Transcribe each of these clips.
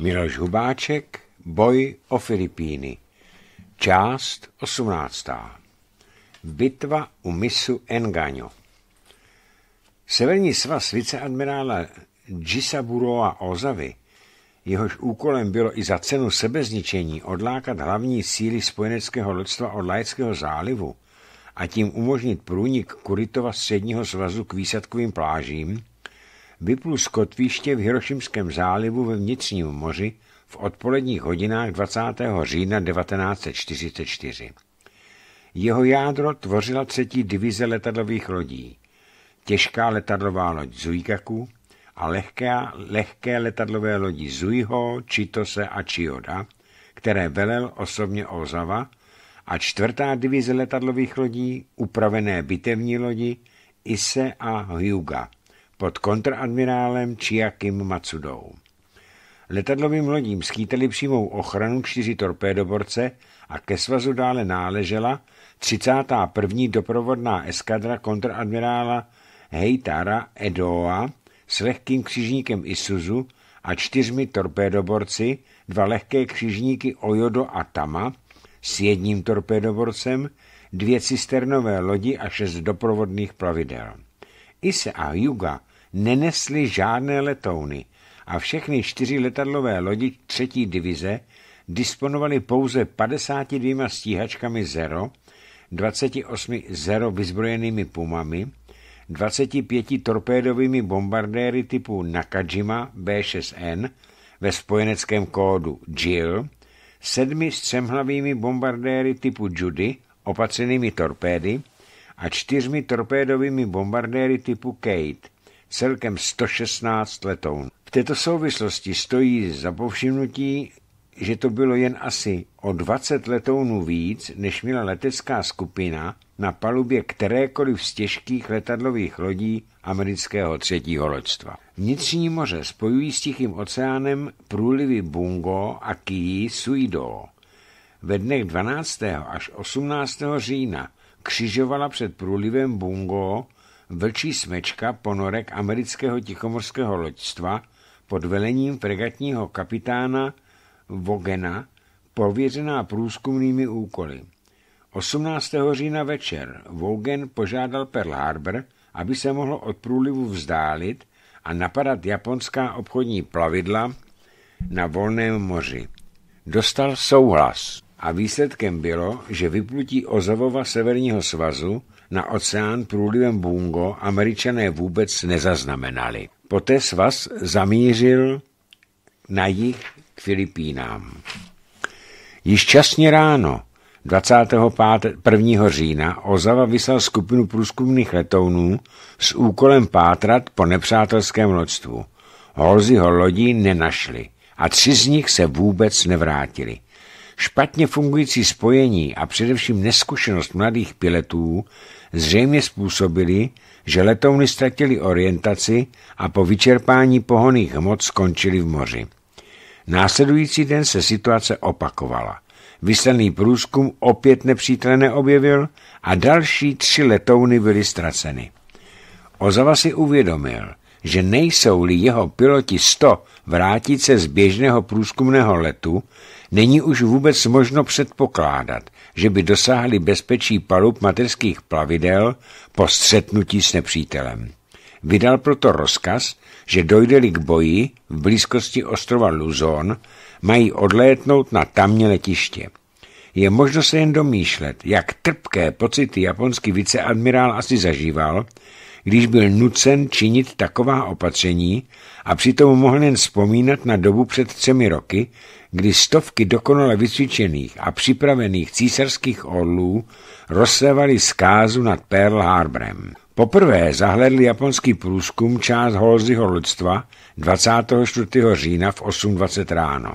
Miloš Hubáček, Boj o Filipíny, část 18. Bitva u misu Engaño. Severní svaz viceadmirála Gisaburoa Ozavy, jehož úkolem bylo i za cenu sebezničení odlákat hlavní síly spojeneckého lodstva od Lajeckého zálivu a tím umožnit průnik Kuritova středního svazu k výsadkovým plážím, vyplul z kotviště v Hirošimském zálivu ve vnitřním moři v odpoledních hodinách 20. října 1944. Jeho jádro tvořila třetí divize letadlových lodí, těžká letadlová loď Zuikaku a lehké, lehké letadlové lodi Zujho, Čitose a Čioda, které velel osobně Ozava, a čtvrtá divize letadlových lodí, upravené bitevní lodi Ise a Hyuga – pod kontradmirálem Chiakim Matsudou. Letadlovým lodím skýtali přímou ochranu čtyři torpédoborce a ke svazu dále náležela 31. doprovodná eskadra kontradmirála Heitara Edoa s lehkým křižníkem Isuzu a čtyřmi torpédoborci, dva lehké křižníky Ojodo a Tama s jedním torpédoborcem, dvě cisternové lodi a šest doprovodných plavidel. Ise a Yuga nenesly žádné letouny a všechny čtyři letadlové lodi třetí divize disponovali pouze 52 stíhačkami Zero, 28 Zero vyzbrojenými Pumami, 25 torpédovými bombardéry typu Nakajima B6N ve spojeneckém kódu JIL, sedmi střemhlavými bombardéry typu Judy opatřenými torpédy a čtyřmi torpédovými bombardéry typu Kate, celkem 116 letoun. V této souvislosti stojí za povšimnutí, že to bylo jen asi o 20 letounů víc, než měla letecká skupina na palubě kterékoliv z těžkých letadlových lodí amerického třetího loďstva. Vnitřní moře spojují s Tichým oceánem průlivy Bungo a kiyi Suido. Ve dnech 12. až 18. října křižovala před průlivem Bungo vlčí smečka ponorek amerického tichomorského loďstva pod velením fregatního kapitána Vogena pověřená průzkumnými úkoly. 18. října večer Vogen požádal Pearl Harbor, aby se mohlo od průlivu vzdálit a napadat japonská obchodní plavidla na volném moři. Dostal souhlas a výsledkem bylo, že vyplutí Ozavova Severního svazu na oceán průlivem Bungo američané vůbec nezaznamenali. Poté svaz zamířil na jih k Filipínám. Již časně ráno 21. října Ozava vyslal skupinu průzkumných letounů s úkolem pátrat po nepřátelském loďstvu. Holzy ho lodí nenašli a tři z nich se vůbec nevrátili. Špatně fungující spojení a především neskušenost mladých pilotů zřejmě způsobili, že letouny ztratili orientaci a po vyčerpání pohoných hmot skončili v moři. Následující den se situace opakovala. Vyslený průzkum opět nepřítel neobjevil a další tři letouny byly ztraceny. Ozava si uvědomil, že nejsou-li jeho piloti 100 vrátit se z běžného průzkumného letu, není už vůbec možno předpokládat, že by dosáhli bezpečí palub materských plavidel po střetnutí s nepřítelem. Vydal proto rozkaz, že dojde-li k boji v blízkosti ostrova Luzon, mají odlétnout na tamně letiště. Je možno se jen domýšlet, jak trpké pocity japonský viceadmirál asi zažíval, když byl nucen činit taková opatření a přitom mohl jen vzpomínat na dobu před třemi roky, kdy stovky dokonale vycvičených a připravených císařských orlů rozsévaly zkázu nad Pearl Harborem. Poprvé zahledl japonský průzkum část Holzyho lidstva 24. října v 8.20 ráno.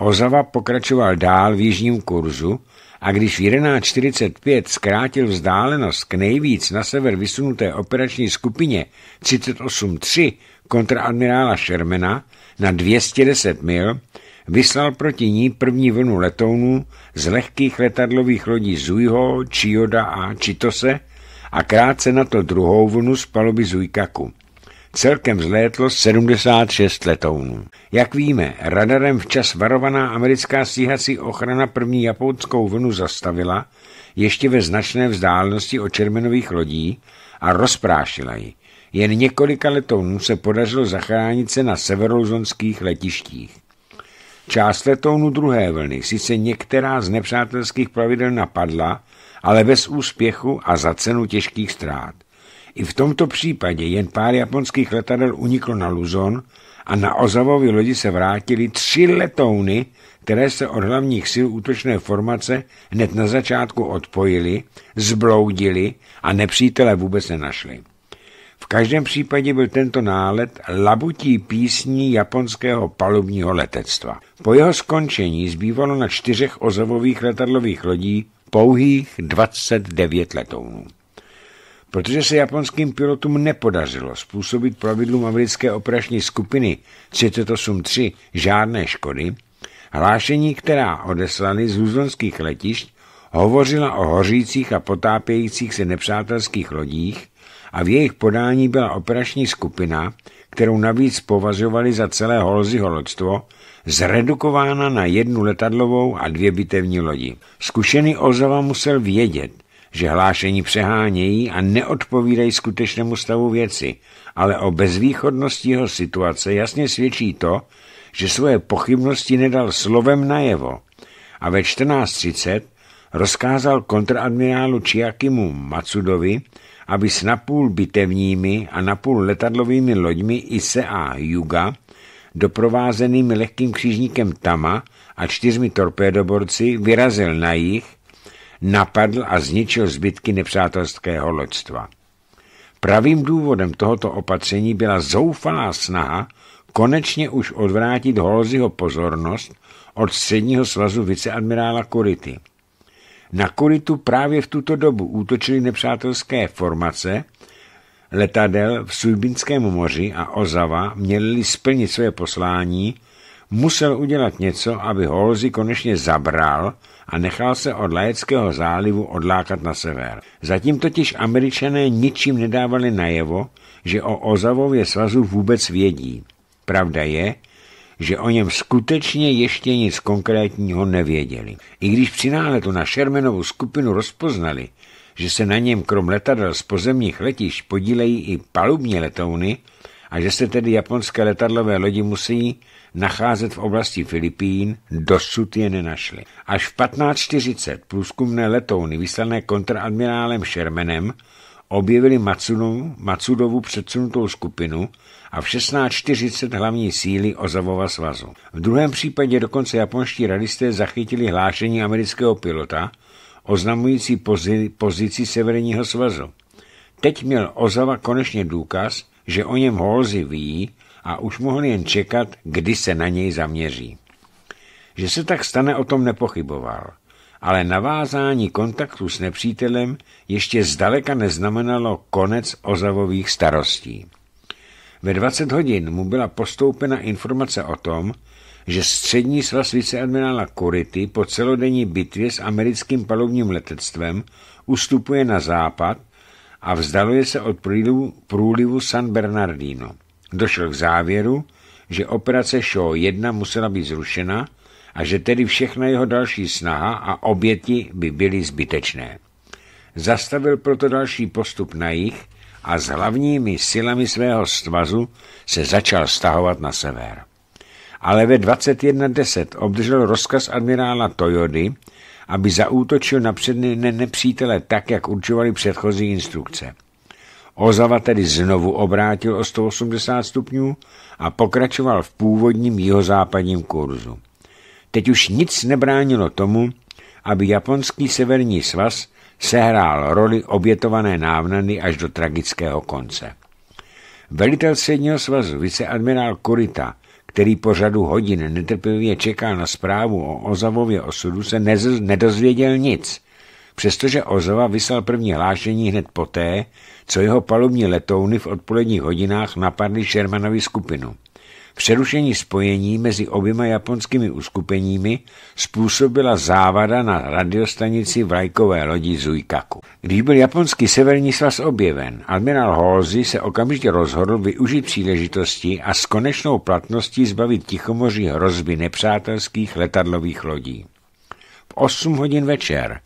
Ozava pokračoval dál v jižním kurzu a když v 11.45 zkrátil vzdálenost k nejvíc na sever vysunuté operační skupině 38.3 kontraadmirála Shermana na 210 mil, vyslal proti ní první vlnu letounů z lehkých letadlových lodí Zujho, Čioda a Chitose a krátce na to druhou vlnu z paloby Zuikaku. Celkem zlétlo 76 letounů. Jak víme, radarem včas varovaná americká stíhací ochrana první japonskou vlnu zastavila ještě ve značné vzdálenosti od červenových lodí a rozprášila ji. Jen několika letounů se podařilo zachránit se na severozonských letištích. Část letounu druhé vlny sice některá z nepřátelských plavidel napadla, ale bez úspěchu a za cenu těžkých ztrát. I v tomto případě jen pár japonských letadel uniklo na Luzon a na Ozavovi lodi se vrátili tři letouny, které se od hlavních sil útočné formace hned na začátku odpojili, zbloudili a nepřítele vůbec nenašli. V každém případě byl tento nálet labutí písní japonského palubního letectva. Po jeho skončení zbývalo na čtyřech ozovových letadlových lodí pouhých 29 letounů. Protože se japonským pilotům nepodařilo způsobit plavidlům americké operační skupiny 383 žádné škody, hlášení, která odeslali z luzonských letišť, hovořila o hořících a potápějících se nepřátelských lodích, a v jejich podání byla operační skupina, kterou navíc považovali za celé Holzyho loďstvo, zredukována na jednu letadlovou a dvě bitevní lodi. Zkušený Ozava musel vědět, že hlášení přehánějí a neodpovídají skutečnému stavu věci, ale o bezvýchodnosti jeho situace jasně svědčí to, že svoje pochybnosti nedal slovem najevo a ve rozkázal kontradmirálu Čiakimu Matsudovi, aby s napůl bitevními a napůl letadlovými loďmi Ise a Juga doprovázenými lehkým křižníkem Tama a čtyřmi torpédoborci vyrazil na jih, napadl a zničil zbytky nepřátelského loďstva. Pravým důvodem tohoto opatření byla zoufalá snaha konečně už odvrátit Holziho pozornost od středního svazu viceadmirála Kurity – na koritu právě v tuto dobu útočily nepřátelské formace letadel v Sujbinském moři a Ozava měli splnit své poslání, musel udělat něco, aby Holzi konečně zabral a nechal se od Lajeckého zálivu odlákat na sever. Zatím totiž američané ničím nedávali najevo, že o Ozavově svazu vůbec vědí. Pravda je, že o něm skutečně ještě nic konkrétního nevěděli. I když při náletu na Shermanovu skupinu rozpoznali, že se na něm krom letadel z pozemních letišť podílejí i palubní letouny a že se tedy japonské letadlové lodi musí nacházet v oblasti Filipín, dosud je nenašli. Až v 15.40 průzkumné letouny vyslané kontradmirálem Shermanem objevili Matsudovu, Matsudovu předsunutou skupinu, a v 16.40 hlavní síly Ozavova svazu. V druhém případě dokonce japonští radisté zachytili hlášení amerického pilota, oznamující pozi- pozici Severního svazu. Teď měl Ozava konečně důkaz, že o něm Holzy ví a už mohl jen čekat, kdy se na něj zaměří. Že se tak stane, o tom nepochyboval ale navázání kontaktu s nepřítelem ještě zdaleka neznamenalo konec ozavových starostí. Ve 20 hodin mu byla postoupena informace o tom, že střední svaz viceadmirála Kurity po celodenní bitvě s americkým palubním letectvem ustupuje na západ a vzdaluje se od průlivu, průlivu San Bernardino. Došel k závěru, že operace Show 1 musela být zrušena a že tedy všechna jeho další snaha a oběti by byly zbytečné. Zastavil proto další postup na jih a s hlavními silami svého svazu se začal stahovat na sever. Ale ve 21.10 obdržel rozkaz admirála Toyody, aby zaútočil na předne nepřítele tak, jak určovali předchozí instrukce. Ozava tedy znovu obrátil o 180 stupňů a pokračoval v původním jihozápadním kurzu. Teď už nic nebránilo tomu, aby japonský severní svaz sehrál roli obětované návnany až do tragického konce. Velitel středního svazu, viceadmirál Kurita, který po řadu hodin netrpělivě čekal na zprávu o Ozavově osudu, se nedozvěděl nic, přestože Ozava vyslal první hlášení hned poté, co jeho palubní letouny v odpoledních hodinách napadly Šermanovi skupinu. Přerušení spojení mezi oběma japonskými uskupeními způsobila závada na radiostanici vlajkové lodi Zuikaku. Když byl japonský severní svaz objeven, admirál Halsey se okamžitě rozhodl využít příležitosti a s konečnou platností zbavit Tichomoří hrozby nepřátelských letadlových lodí. V 8 hodin večer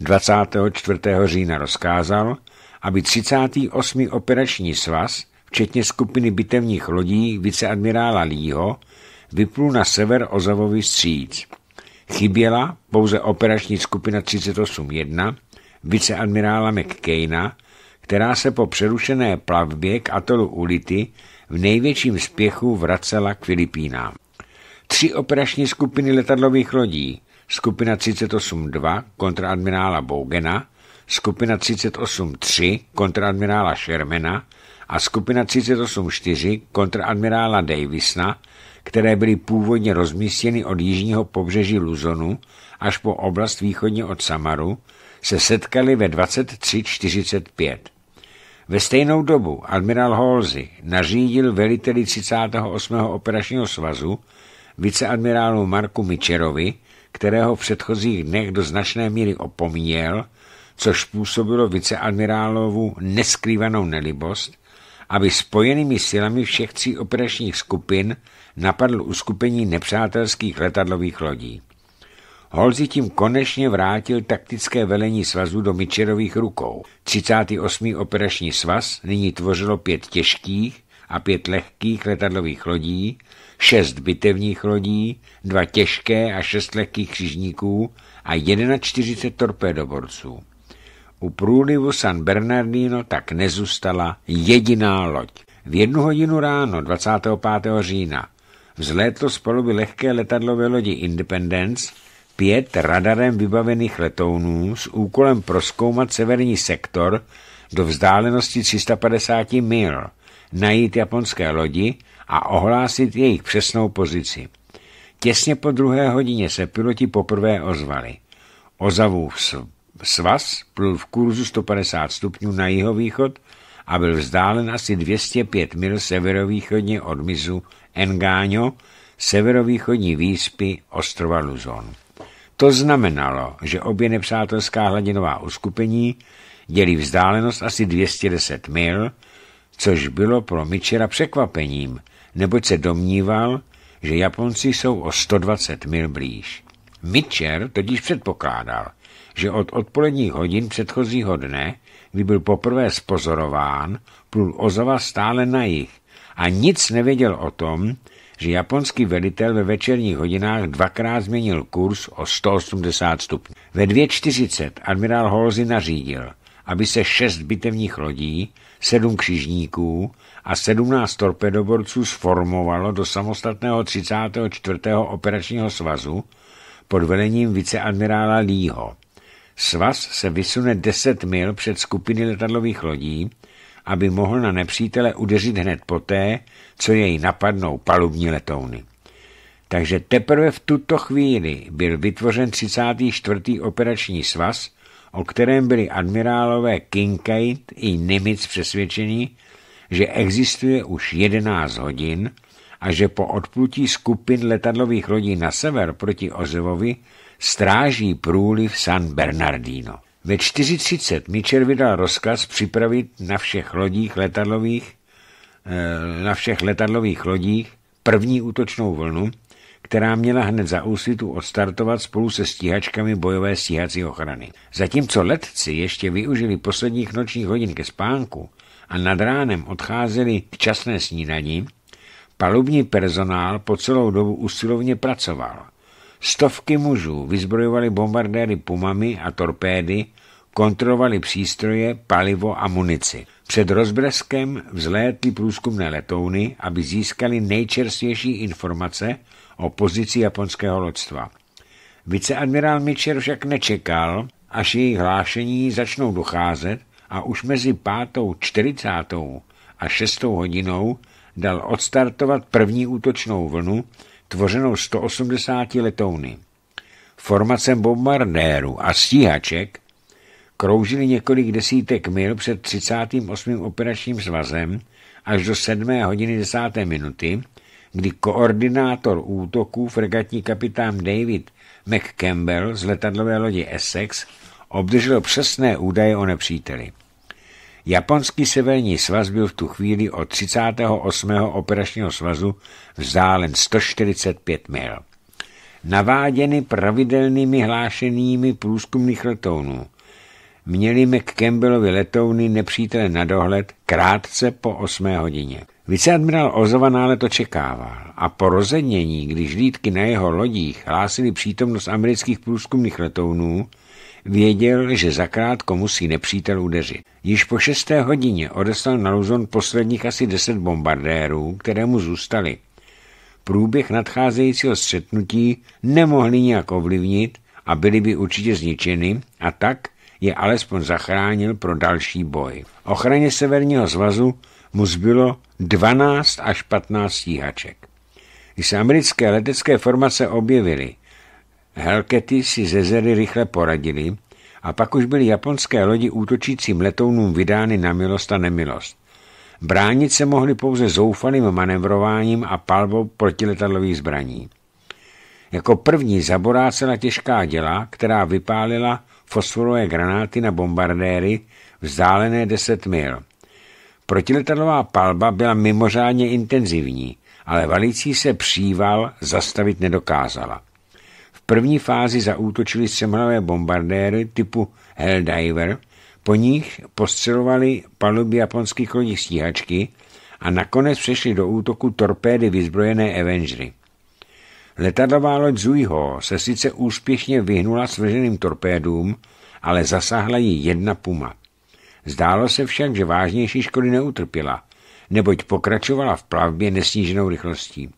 24. října rozkázal, aby 38. operační svaz včetně skupiny bitevních lodí viceadmirála Lího, vyplul na sever Ozavovi stříc. Chyběla pouze operační skupina 38.1 viceadmirála McCaina, která se po přerušené plavbě k atolu Ulity v největším spěchu vracela k Filipínám. Tři operační skupiny letadlových lodí, skupina 38.2 kontraadmirála Bougena, skupina 38.3 kontraadmirála Shermana a skupina 38.4 4 kontradmirála Davisna, které byly původně rozmístěny od jižního pobřeží Luzonu až po oblast východně od Samaru, se setkali ve 23.45. Ve stejnou dobu admirál Halsey nařídil veliteli 38. operačního svazu viceadmirálu Marku Mičerovi, kterého v předchozích dnech do značné míry opomíjel, což působilo viceadmirálovu neskrývanou nelibost, aby spojenými silami všech tří operačních skupin napadl uskupení nepřátelských letadlových lodí. Holzi tím konečně vrátil taktické velení svazu do Mičerových rukou. 38. operační svaz nyní tvořilo pět těžkých a pět lehkých letadlových lodí, šest bitevních lodí, dva těžké a šest lehkých křižníků a 41 torpédoborců. U průlivu San Bernardino tak nezůstala jediná loď. V jednu hodinu ráno 25. října vzlétlo z poloby lehké letadlové lodi Independence pět radarem vybavených letounů s úkolem proskoumat severní sektor do vzdálenosti 350 mil, najít japonské lodi a ohlásit jejich přesnou pozici. Těsně po druhé hodině se piloti poprvé ozvali. Ozavův svaz plul v kurzu 150 stupňů na jihovýchod a byl vzdálen asi 205 mil severovýchodně od mizu Engáňo, severovýchodní výspy ostrova Luzon. To znamenalo, že obě nepřátelská hladinová uskupení dělí vzdálenost asi 210 mil, což bylo pro Mičera překvapením, neboť se domníval, že Japonci jsou o 120 mil blíž. Mitcher totiž předpokládal, že od odpoledních hodin předchozího dne, kdy byl poprvé spozorován, plul Ozava stále na jich a nic nevěděl o tom, že japonský velitel ve večerních hodinách dvakrát změnil kurz o 180 stupňů. Ve 2.40 admirál Holzy nařídil, aby se šest bitevních lodí, sedm křižníků a 17 torpedoborců sformovalo do samostatného 34. operačního svazu pod velením viceadmirála Lího. Svaz se vysune 10 mil před skupiny letadlových lodí, aby mohl na nepřítele udeřit hned poté, co jej napadnou palubní letouny. Takže teprve v tuto chvíli byl vytvořen 34. operační svaz, o kterém byli admirálové Kincaid i Nimitz přesvědčeni, že existuje už 11 hodin a že po odplutí skupin letadlových lodí na sever proti Ozevovi stráží průliv San Bernardino. Ve 4.30 Mitchell vydal rozkaz připravit na všech lodích letadlových, eh, na všech letadlových lodích první útočnou vlnu, která měla hned za úsvitu odstartovat spolu se stíhačkami bojové stíhací ochrany. Zatímco letci ještě využili posledních nočních hodin ke spánku a nad ránem odcházeli k časné snídani, palubní personál po celou dobu usilovně pracoval. Stovky mužů vyzbrojovali bombardéry pumami a torpédy, kontrolovali přístroje, palivo a munici. Před rozbreskem vzlétly průzkumné letouny, aby získali nejčerstvější informace o pozici japonského loďstva. Viceadmirál Mitchell však nečekal, až jejich hlášení začnou docházet a už mezi pátou, čtyřicátou a šestou hodinou dal odstartovat první útočnou vlnu, tvořenou 180 letouny. Formacem bombardérů a stíhaček kroužili několik desítek mil před 38. operačním svazem až do 7. hodiny 10. minuty, kdy koordinátor útoků fregatní kapitán David McCampbell z letadlové lodi Essex obdržel přesné údaje o nepříteli. Japonský severní svaz byl v tu chvíli od 38. operačního svazu vzdálen 145 mil. Naváděny pravidelnými hlášenými průzkumných letounů, měli McCampbellovi letouny nepřítele na dohled krátce po 8 hodině. Viceadmirál Ozova nálet očekával a po rozednění, když lídky na jeho lodích hlásili přítomnost amerických průzkumných letounů, Věděl, že zakrátko musí nepřítel udeřit. Již po šesté hodině odeslal na Luzon posledních asi deset bombardérů, které mu zůstaly. Průběh nadcházejícího střetnutí nemohli nijak ovlivnit a byly by určitě zničeny a tak je alespoň zachránil pro další boj. Ochraně Severního zvazu mu zbylo 12 až 15 stíhaček. Když se americké letecké formace objevily, Helkety si ze zery rychle poradili a pak už byly japonské lodi útočícím letounům vydány na milost a nemilost. Bránit se mohli pouze zoufalým manevrováním a palbou protiletadlových zbraní. Jako první zaborácela těžká děla, která vypálila fosforové granáty na bombardéry vzdálené 10 mil. Protiletadlová palba byla mimořádně intenzivní, ale valící se příval zastavit nedokázala první fázi zaútočili semlové bombardéry typu Helldiver, po nich postřelovali paluby japonských lodí stíhačky a nakonec přešli do útoku torpédy vyzbrojené Avengery. Letadlová loď Zuiho se sice úspěšně vyhnula svrženým torpédům, ale zasáhla ji jedna puma. Zdálo se však, že vážnější škody neutrpěla, neboť pokračovala v plavbě nesníženou rychlostí.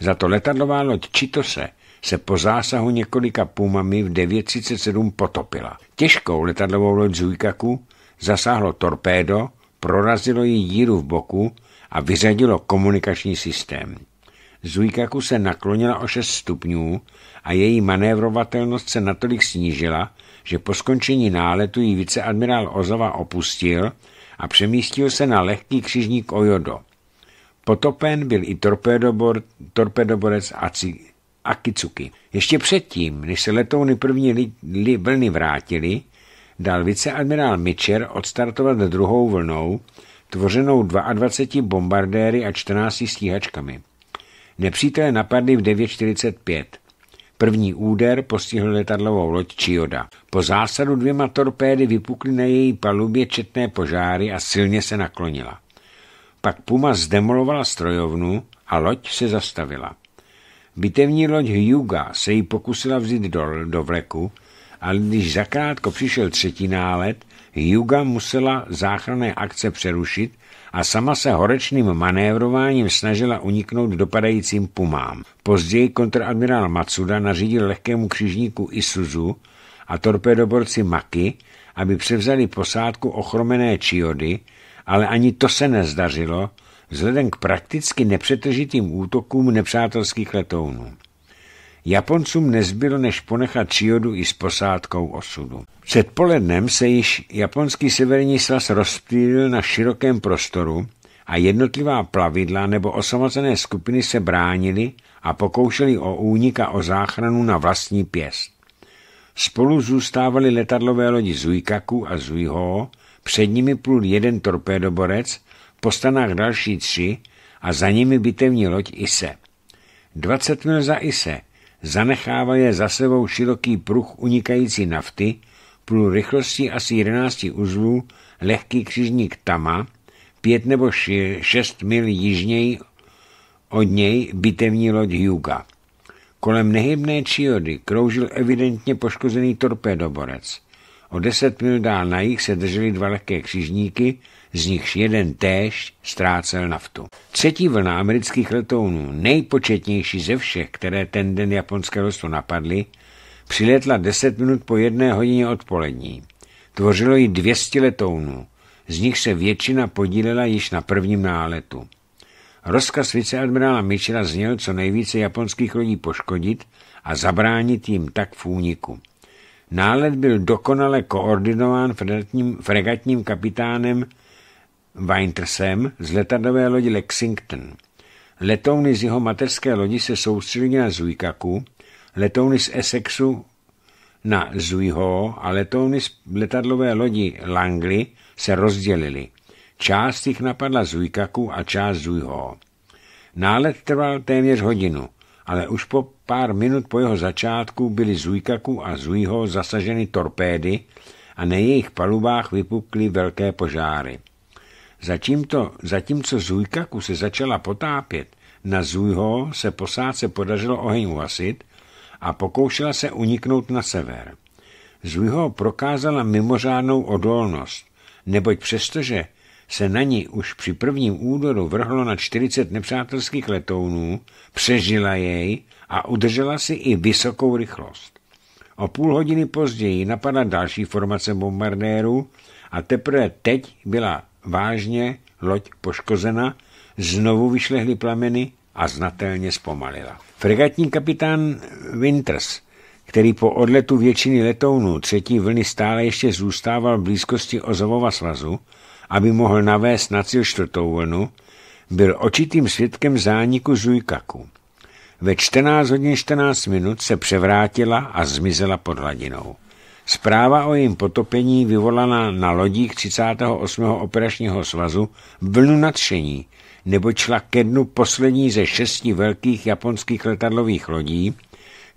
Za to letadlová loď Čitose se po zásahu několika pumami v 937 potopila. Těžkou letadlovou loď Zujkaku zasáhlo torpédo, prorazilo jí díru v boku a vyřadilo komunikační systém. Zujkaku se naklonila o 6 stupňů a její manévrovatelnost se natolik snížila, že po skončení náletu ji viceadmirál Ozova opustil a přemístil se na lehký křižník Ojodo. Potopen byl i torpedoborec Aci Akicuki. Ještě předtím, než se letouny první li, li, vlny vrátily, dal viceadmirál Mitcher odstartovat druhou vlnou, tvořenou 22 bombardéry a 14 stíhačkami. Nepřítelé napadli v 9.45. První úder postihl letadlovou loď Chioda. Po zásadu dvěma torpédy vypukly na její palubě četné požáry a silně se naklonila. Pak Puma zdemolovala strojovnu a loď se zastavila. Bitevní loď Hyuga se jí pokusila vzít do, do vleku, ale když zakrátko přišel třetí nálet, Hyuga musela záchranné akce přerušit a sama se horečným manévrováním snažila uniknout dopadajícím pumám. Později kontradmirál Matsuda nařídil lehkému křižníku Isuzu a torpedoborci Maki, aby převzali posádku ochromené Čiody, ale ani to se nezdařilo, vzhledem k prakticky nepřetržitým útokům nepřátelských letounů. Japoncům nezbylo než ponechat Čiodu i s posádkou osudu. Před polednem se již japonský severní svaz rozptýlil na širokém prostoru a jednotlivá plavidla nebo osamocené skupiny se bránili a pokoušeli o únik a o záchranu na vlastní pěst. Spolu zůstávaly letadlové lodi Zuikaku a Zuiho, před nimi plul jeden torpédoborec po stanách další tři a za nimi bitevní loď Ise. 20 mil za Ise zanechává je za sebou široký pruh unikající nafty, průl rychlostí asi 11 uzlů, lehký křižník Tama, pět nebo šest mil jižněji od něj bitevní loď Hyuga. Kolem nehybné čiody kroužil evidentně poškozený torpédoborec. O deset mil dál na jich se držely dva lehké křižníky z nichž jeden též ztrácel naftu. Třetí vlna amerických letounů, nejpočetnější ze všech, které ten den japonské rostu napadly, přiletla 10 minut po jedné hodině odpolední. Tvořilo ji 200 letounů, z nich se většina podílela již na prvním náletu. Rozkaz viceadmirála Michela zněl co nejvíce japonských lodí poškodit a zabránit jim tak v úniku. Nálet byl dokonale koordinován fregatním kapitánem Weintersem z letadové lodi Lexington. Letouny z jeho mateřské lodi se soustředili na Zuikaku, letouny z Essexu na Zuiho a letouny z letadlové lodi Langley se rozdělili. Část jich napadla Zuikaku a část Zuiho. Nálet trval téměř hodinu, ale už po pár minut po jeho začátku byly Zuikaku a Zuiho zasaženy torpédy a na jejich palubách vypukly velké požáry. Zatímto, zatímco Zujkaku se začala potápět, na Zujho se posádce podařilo oheň uhasit a pokoušela se uniknout na sever. Zujho prokázala mimořádnou odolnost, neboť přestože se na ní už při prvním údoru vrhlo na 40 nepřátelských letounů, přežila jej a udržela si i vysokou rychlost. O půl hodiny později napadla další formace bombardérů a teprve teď byla vážně loď poškozena, znovu vyšlehly plameny a znatelně zpomalila. Fregatní kapitán Winters, který po odletu většiny letounů třetí vlny stále ještě zůstával v blízkosti Ozovova svazu, aby mohl navést na cíl čtvrtou vlnu, byl očitým svědkem zániku Zujkaku. Ve 14 hodin 14 minut se převrátila a zmizela pod hladinou. Zpráva o jejím potopení vyvolaná na lodích 38. operačního svazu vlnu nadšení, nebo šla ke dnu poslední ze šesti velkých japonských letadlových lodí,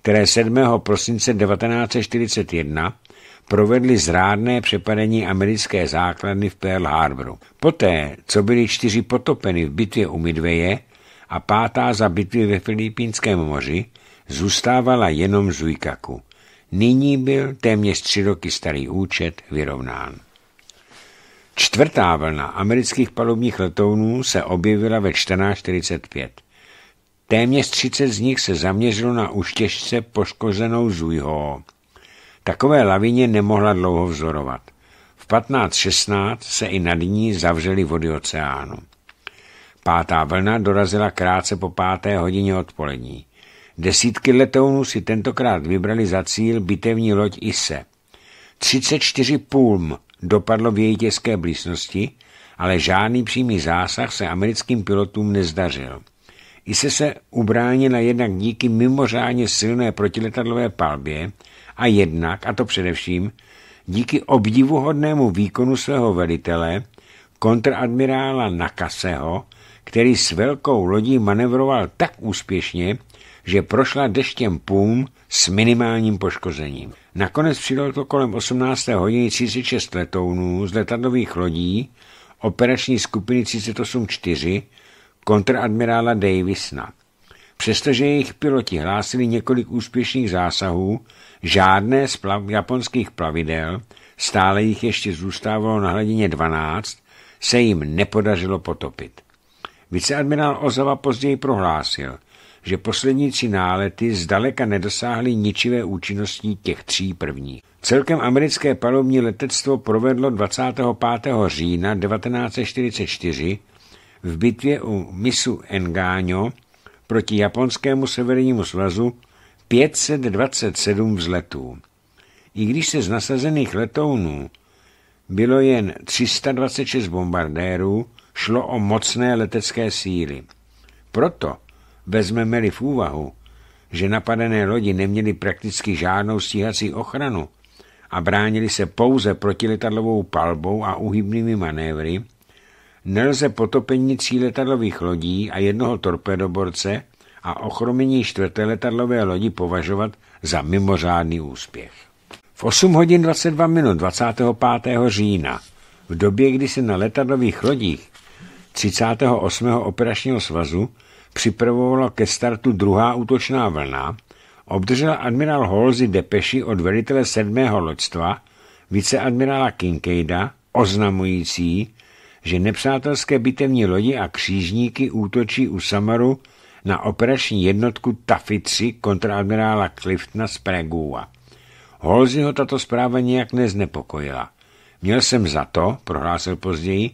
které 7. prosince 1941 provedly zrádné přepadení americké základny v Pearl Harboru. Poté, co byly čtyři potopeny v bitvě u Midveje a pátá za bitvy ve Filipínském moři, zůstávala jenom Zuikaku. Nyní byl téměř tři roky starý účet vyrovnán. Čtvrtá vlna amerických palubních letounů se objevila ve 1445. Téměř 30 z nich se zaměřilo na uštěžce poškozenou Zujho. Takové lavině nemohla dlouho vzorovat. V 1516 se i nad ní zavřely vody oceánu. Pátá vlna dorazila krátce po páté hodině odpolední. Desítky letounů si tentokrát vybrali za cíl bitevní loď Ise. 34 půlm dopadlo v její těžké blízkosti, ale žádný přímý zásah se americkým pilotům nezdařil. Ise se ubránila jednak díky mimořádně silné protiletadlové palbě a jednak, a to především, díky obdivuhodnému výkonu svého velitele, kontradmirála Nakaseho, který s velkou lodí manevroval tak úspěšně, že prošla deštěm pům s minimálním poškozením. Nakonec přiletlo kolem 18. hodiny 36 letounů z letadlových lodí operační skupiny 384 kontradmirála Davisna. Přestože jejich piloti hlásili několik úspěšných zásahů, žádné z plav, japonských plavidel, stále jich ještě zůstávalo na hladině 12, se jim nepodařilo potopit. Viceadmirál Ozava později prohlásil – že poslední tři nálety zdaleka nedosáhly ničivé účinnosti těch tří prvních. Celkem americké palovní letectvo provedlo 25. října 1944 v bitvě u misu Engáňo proti japonskému severnímu svazu 527 vzletů. I když se z nasazených letounů bylo jen 326 bombardérů, šlo o mocné letecké síly. Proto Vezmeme-li v úvahu, že napadené lodi neměly prakticky žádnou stíhací ochranu a bránili se pouze protiletadlovou palbou a uhybnými manévry, nelze potopení tří letadlových lodí a jednoho torpedoborce a ochromení čtvrté letadlové lodi považovat za mimořádný úspěch. V 8 hodin 22 minut 25. října, v době, kdy se na letadlových lodích 38. operačního svazu připravovala ke startu druhá útočná vlna, obdržel admirál Holzi depeši od velitele sedmého loďstva, viceadmirála Kinkejda, oznamující, že nepřátelské bitevní lodi a křížníky útočí u Samaru na operační jednotku Tafi 3 kontraadmirála Cliftna z Pregua. Holzi ho tato zpráva nijak neznepokojila. Měl jsem za to, prohlásil později,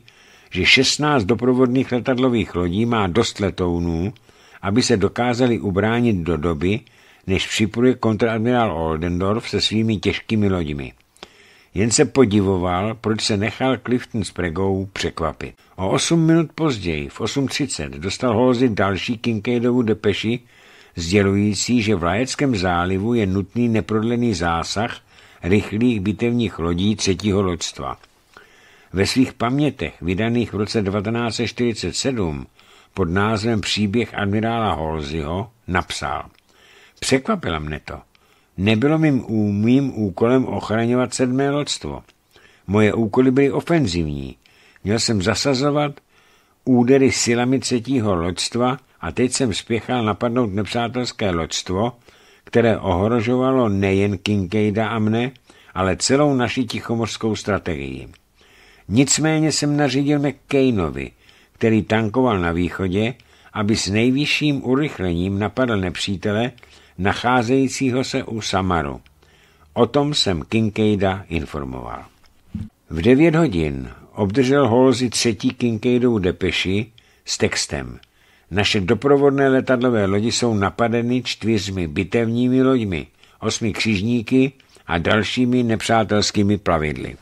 že 16 doprovodných letadlových lodí má dost letounů, aby se dokázali ubránit do doby, než připluje kontradmirál Oldendorf se svými těžkými loďmi. Jen se podivoval, proč se nechal Clifton s Pregou překvapit. O 8 minut později, v 8.30, dostal Holzy další Kinkadovu depeši, sdělující, že v Lajeckém zálivu je nutný neprodlený zásah rychlých bitevních lodí třetího loďstva – ve svých pamětech, vydaných v roce 1947 pod názvem Příběh admirála Holziho, napsal Překvapila mne to. Nebylo mým, mým úkolem ochraňovat sedmé lodstvo. Moje úkoly byly ofenzivní. Měl jsem zasazovat údery silami třetího lodstva a teď jsem spěchal napadnout nepřátelské lodstvo, které ohrožovalo nejen Kinkejda a mne, ale celou naši tichomorskou strategii. Nicméně jsem nařídil McCainovi, který tankoval na východě, aby s nejvyšším urychlením napadl nepřítele, nacházejícího se u Samaru. O tom jsem Kincaida informoval. V 9 hodin obdržel Holzi třetí Kinkejdou depeši s textem Naše doprovodné letadlové lodi jsou napadeny čtyřmi bitevními loďmi, osmi křižníky a dalšími nepřátelskými plavidly.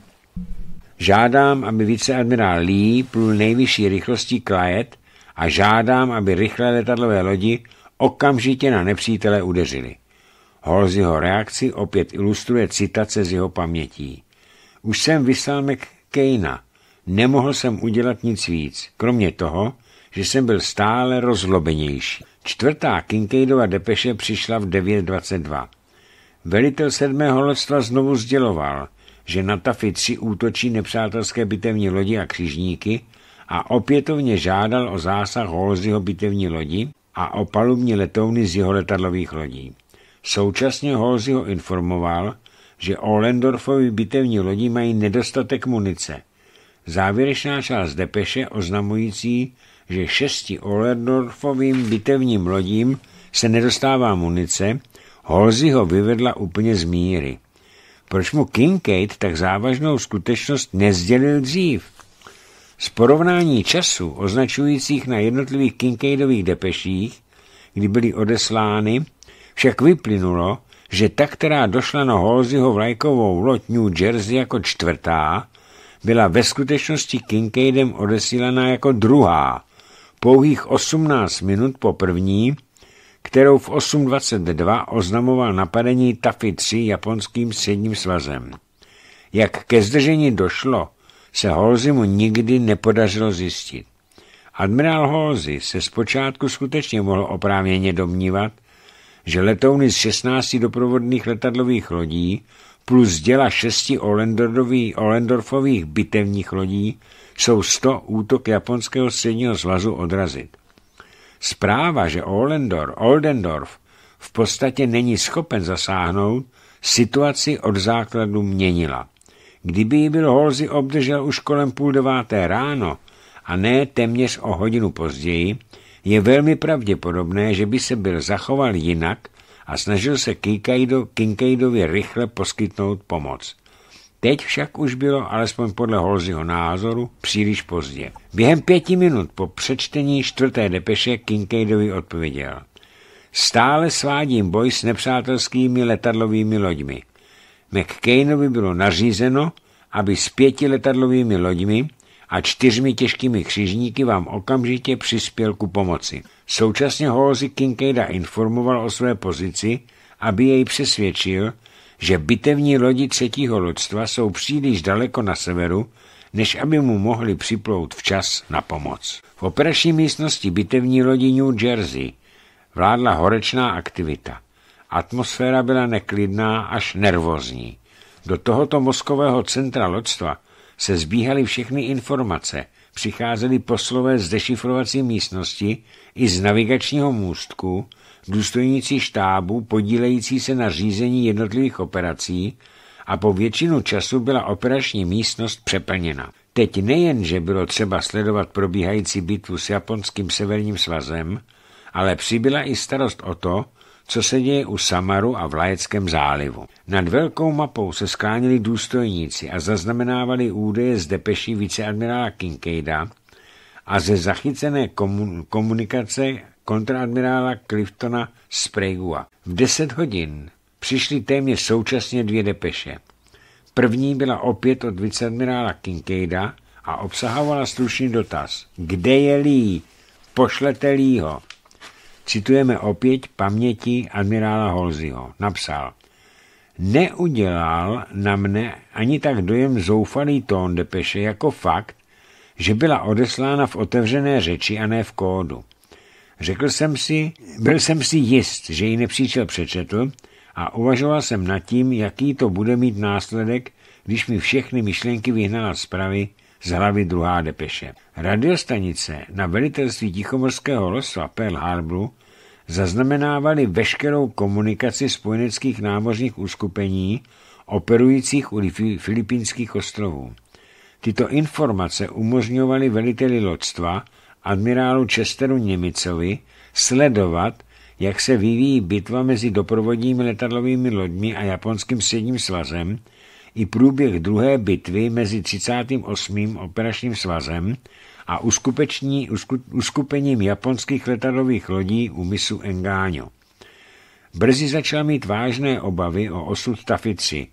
Žádám, aby viceadmirál Lee plul nejvyšší rychlostí Klajet a žádám, aby rychlé letadlové lodi okamžitě na nepřítele udeřili. jeho reakci opět ilustruje citace z jeho pamětí. Už jsem vyslal McCaina. Nemohl jsem udělat nic víc, kromě toho, že jsem byl stále rozlobenější. Čtvrtá Kinkaidova depeše přišla v 9.22. Velitel sedmého lodstva znovu sděloval – že na Tafy 3 útočí nepřátelské bitevní lodi a křižníky a opětovně žádal o zásah Holzyho bitevní lodi a o palubní letouny z jeho letadlových lodí. Současně Holzyho informoval, že Ohlendorfovi bitevní lodi mají nedostatek munice. Závěrečná část depeše oznamující, že šesti Ohlendorfovým bitevním lodím se nedostává munice, Holzy ho vyvedla úplně z míry proč mu Kincaid tak závažnou skutečnost nezdělil dřív. Z porovnání času označujících na jednotlivých Kincaidových depeších, kdy byly odeslány, však vyplynulo, že ta, která došla na Holzyho vlajkovou loď New Jersey jako čtvrtá, byla ve skutečnosti Kincaidem odesílaná jako druhá, pouhých 18 minut po první kterou v 8.22 oznamoval napadení tafy 3 japonským středním svazem. Jak ke zdržení došlo, se mu nikdy nepodařilo zjistit. Admirál Holzi se zpočátku skutečně mohl oprávněně domnívat, že letouny z 16 doprovodných letadlových lodí plus děla šesti Olendorfových bitevních lodí jsou 100 útok japonského středního svazu odrazit. Zpráva, že Oldendorf, Oldendorf v podstatě není schopen zasáhnout, situaci od základu měnila. Kdyby ji byl Holzi obdržel už kolem půl deváté ráno a ne téměř o hodinu později, je velmi pravděpodobné, že by se byl zachoval jinak a snažil se Kinkajdovi rychle poskytnout pomoc. Teď však už bylo, alespoň podle Holzyho názoru, příliš pozdě. Během pěti minut po přečtení čtvrté depeše Kinkadovi odpověděl. Stále svádím boj s nepřátelskými letadlovými loďmi. McCainovi bylo nařízeno, aby s pěti letadlovými loďmi a čtyřmi těžkými křižníky vám okamžitě přispěl ku pomoci. Současně Holzy Kincaida informoval o své pozici, aby jej přesvědčil, že bitevní lodi třetího loďstva jsou příliš daleko na severu, než aby mu mohli připlout včas na pomoc. V operační místnosti bitevní lodi New Jersey vládla horečná aktivita. Atmosféra byla neklidná až nervózní. Do tohoto mozkového centra loďstva se zbíhaly všechny informace, přicházely poslové z dešifrovací místnosti i z navigačního můstku, důstojníci štábu podílející se na řízení jednotlivých operací a po většinu času byla operační místnost přeplněna. Teď nejenže bylo třeba sledovat probíhající bitvu s japonským severním svazem, ale přibyla i starost o to, co se děje u Samaru a v Lajeckém zálivu. Nad velkou mapou se skláněli důstojníci a zaznamenávali údaje z depeší viceadmirála Kinkejda a ze zachycené komunikace kontraadmirála Cliftona Spraigua. V 10 hodin přišly téměř současně dvě depeše. První byla opět od viceadmirála Kincaida a obsahovala slušný dotaz. Kde je Lee? Pošlete Leeho. Citujeme opět paměti admirála Holziho. Napsal, neudělal na mne ani tak dojem zoufalý tón depeše jako fakt, že byla odeslána v otevřené řeči a ne v kódu. Řekl jsem si, byl jsem si jist, že ji nepřítel přečetl a uvažoval jsem nad tím, jaký to bude mít následek, když mi všechny myšlenky vyhnala z pravy z hlavy druhá depeše. Radiostanice na velitelství Tichomorského losa Pearl Harboru zaznamenávali veškerou komunikaci spojeneckých námořních uskupení operujících u Filipínských ostrovů. Tyto informace umožňovaly veliteli lodstva admirálu Chesteru Němicovi sledovat, jak se vyvíjí bitva mezi doprovodními letadlovými loďmi a japonským středním svazem i průběh druhé bitvy mezi 38. operačním svazem a uskupeční, usku, uskupením japonských letadlových lodí u misu Engáňo. Brzy začal mít vážné obavy o osud Tafici.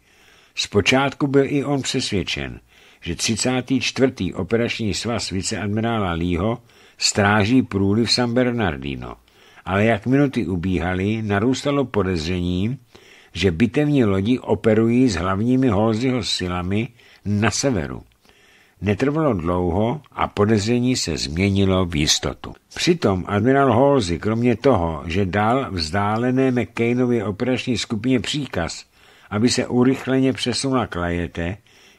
Zpočátku byl i on přesvědčen, že 34. operační svaz viceadmirála Lího stráží průliv San Bernardino. Ale jak minuty ubíhaly, narůstalo podezření, že bitevní lodi operují s hlavními Holzyho silami na severu. Netrvalo dlouho a podezření se změnilo v jistotu. Přitom admirál Holzy, kromě toho, že dal vzdálené McCainově operační skupině příkaz, aby se urychleně přesunula k Lajete,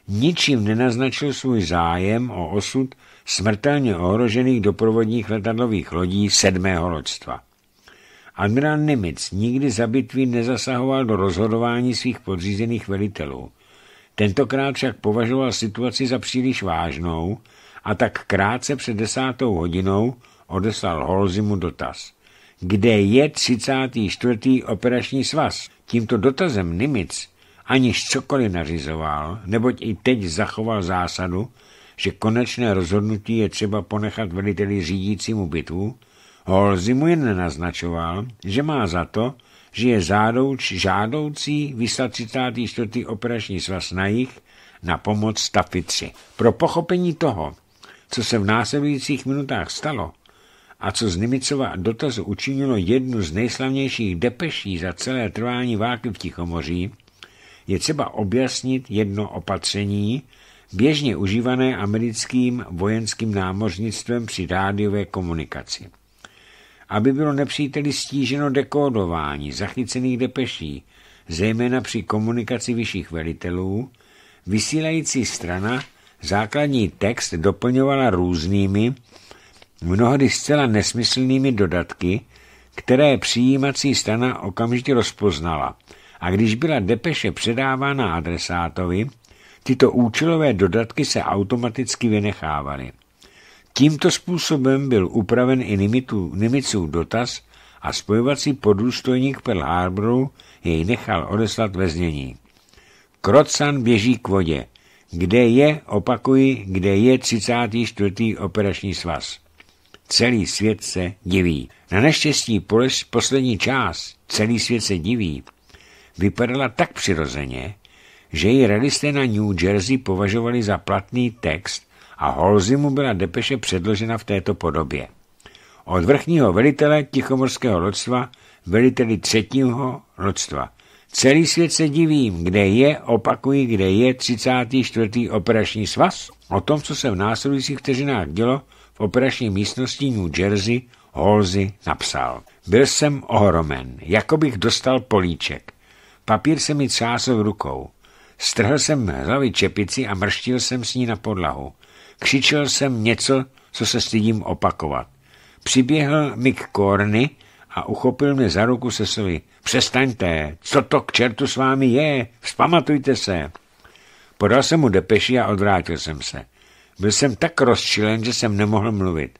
ničím nenaznačil svůj zájem o osud smrtelně ohrožených doprovodních letadlových lodí sedmého loďstva. Admirál Nimitz nikdy za bitví nezasahoval do rozhodování svých podřízených velitelů. Tentokrát však považoval situaci za příliš vážnou a tak krátce před desátou hodinou odeslal Holzimu dotaz. Kde je 34. operační svaz? Tímto dotazem Nimitz aniž cokoliv nařizoval, neboť i teď zachoval zásadu, že konečné rozhodnutí je třeba ponechat veliteli řídícímu bitvu, Holzi mu jen naznačoval, že má za to, že je zádouč, žádoucí vyslat 34. operační svaz na jich na pomoc Stafy 3. Pro pochopení toho, co se v následujících minutách stalo a co z Nimicova dotazu učinilo jednu z nejslavnějších depeší za celé trvání války v Tichomoří, je třeba objasnit jedno opatření, běžně užívané americkým vojenským námořnictvem při rádiové komunikaci. Aby bylo nepříteli stíženo dekódování zachycených depeší, zejména při komunikaci vyšších velitelů, vysílající strana základní text doplňovala různými, mnohdy zcela nesmyslnými dodatky, které přijímací strana okamžitě rozpoznala. A když byla depeše předávána adresátovi, Tyto účelové dodatky se automaticky vynechávaly. Tímto způsobem byl upraven i Nimitů, dotaz a spojovací podůstojník Pearl Harboru jej nechal odeslat ve znění. Krocan běží k vodě. Kde je, opakuji, kde je 34. operační svaz. Celý svět se diví. Na neštěstí poslední část, celý svět se diví, vypadala tak přirozeně, že ji realisté na New Jersey považovali za platný text a mu byla depeše předložena v této podobě. Od vrchního velitele Tichomorského lodstva, veliteli třetího lodstva. Celý svět se divím, kde je, opakuji, kde je 34. operační svaz. O tom, co se v následujících vteřinách dělo v operační místnosti New Jersey, Holzy napsal. Byl jsem ohromen, jako bych dostal políček. Papír se mi třásl rukou. Strhl jsem hlavy čepici a mrštil jsem s ní na podlahu. Křičel jsem něco, co se stydím opakovat. Přiběhl k korny a uchopil mě za ruku se slovy. Přestaňte, co to k čertu s vámi je, vzpamatujte se. Podal jsem mu depeši a odvrátil jsem se. Byl jsem tak rozčilen, že jsem nemohl mluvit.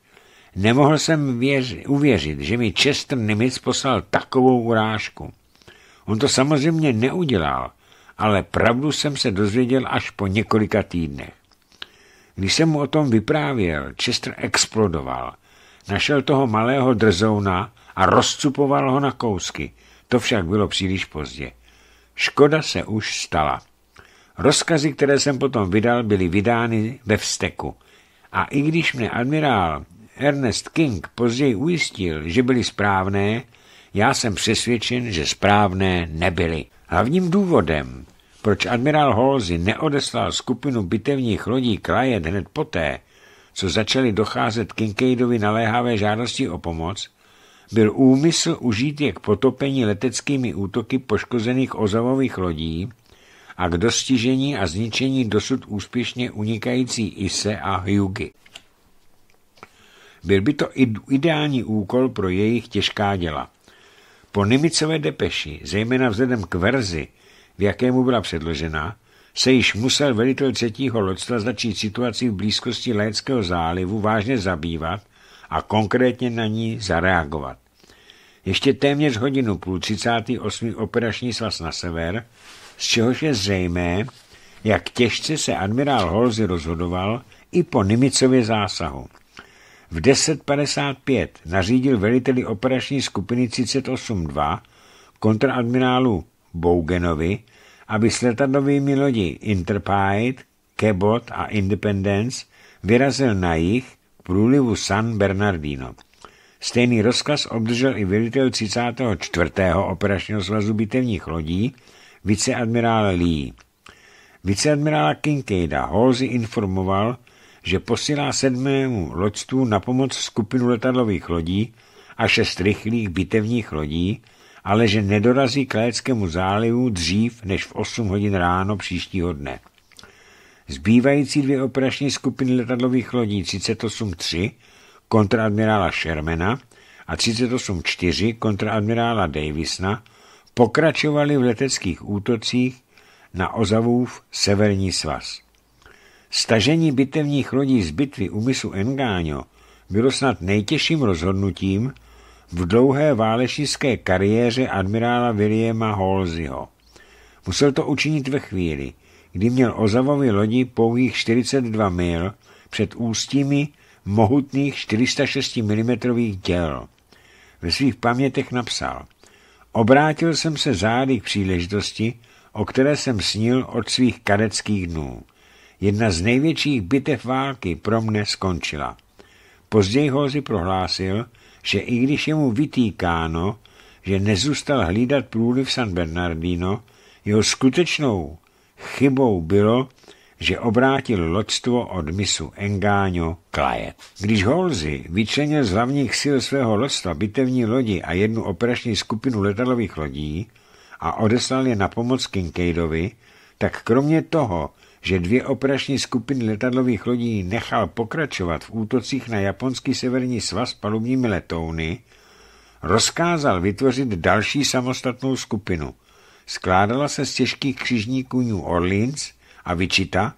Nemohl jsem věři, uvěřit, že mi Chester Nimitz poslal takovou urážku. On to samozřejmě neudělal, ale pravdu jsem se dozvěděl až po několika týdnech. Když jsem mu o tom vyprávěl, Chester explodoval. Našel toho malého drzouna a rozcupoval ho na kousky. To však bylo příliš pozdě. Škoda se už stala. Rozkazy, které jsem potom vydal, byly vydány ve vsteku. A i když mě admirál Ernest King později ujistil, že byly správné, já jsem přesvědčen, že správné nebyly. Hlavním důvodem, proč admirál Halsey neodeslal skupinu bitevních lodí krajet hned poté, co začaly docházet Kincaidovi naléhavé žádosti o pomoc, byl úmysl užít je k potopení leteckými útoky poškozených ozavových lodí a k dostižení a zničení dosud úspěšně unikající Ise a Hugy. Byl by to ideální úkol pro jejich těžká děla. Po Nimicové depeši, zejména vzhledem k verzi, v jakému byla předložena, se již musel velitel třetího lodstva začít situaci v blízkosti Léckého zálivu vážně zabývat a konkrétně na ní zareagovat. Ještě téměř hodinu půl 38. operační svaz na sever, z čehož je zřejmé, jak těžce se admirál Holzy rozhodoval i po Nimicově zásahu. V 10.55 nařídil veliteli operační skupiny 38.2 kontraadmirálu Bougenovi, aby s letadlovými lodi Interpide, Cabot a Independence vyrazil na jich k průlivu San Bernardino. Stejný rozkaz obdržel i velitel 34. operačního svazu bitevních lodí, viceadmirál Lee. Viceadmirála Kincaida Halsey informoval, že posílá sedmému loďstvu na pomoc skupinu letadlových lodí a šest rychlých bitevních lodí, ale že nedorazí k Léckému zálivu dřív než v 8 hodin ráno příštího dne. Zbývající dvě operační skupiny letadlových lodí 38-3 kontraadmirála Shermana a 38-4 kontraadmirála Davisna pokračovaly v leteckých útocích na Ozavův severní svaz. Stažení bitevních lodí z bitvy u misu Engáňo bylo snad nejtěžším rozhodnutím v dlouhé válečnické kariéře admirála Williama Holzyho. Musel to učinit ve chvíli, kdy měl Ozavovi lodi pouhých 42 mil před ústími mohutných 406 mm děl. Ve svých pamětech napsal Obrátil jsem se zády k příležitosti, o které jsem snil od svých kadeckých dnů. Jedna z největších bitev války pro mne skončila. Později Holzi prohlásil, že i když je mu vytýkáno, že nezůstal hlídat průliv San Bernardino, jeho skutečnou chybou bylo, že obrátil loďstvo od misu Engáňo Klaje. Když Holzi vyčlenil z hlavních sil svého loďstva bitevní lodi a jednu operační skupinu letadlových lodí a odeslal je na pomoc Kinkejdovi, tak kromě toho, že dvě operační skupiny letadlových lodí nechal pokračovat v útocích na japonský severní svaz palubními letouny, rozkázal vytvořit další samostatnou skupinu. Skládala se z těžkých křižníků New Orleans a Wichita,